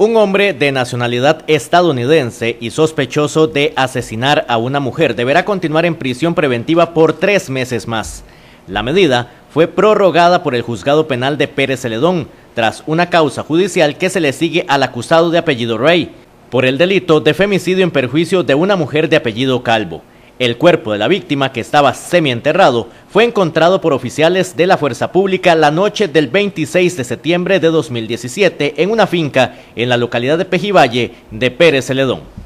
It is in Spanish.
Un hombre de nacionalidad estadounidense y sospechoso de asesinar a una mujer deberá continuar en prisión preventiva por tres meses más. La medida fue prorrogada por el juzgado penal de Pérez Celedón, tras una causa judicial que se le sigue al acusado de apellido Rey, por el delito de femicidio en perjuicio de una mujer de apellido Calvo. El cuerpo de la víctima, que estaba semienterrado, fue encontrado por oficiales de la Fuerza Pública la noche del 26 de septiembre de 2017 en una finca en la localidad de Pejivalle de Pérez Celedón.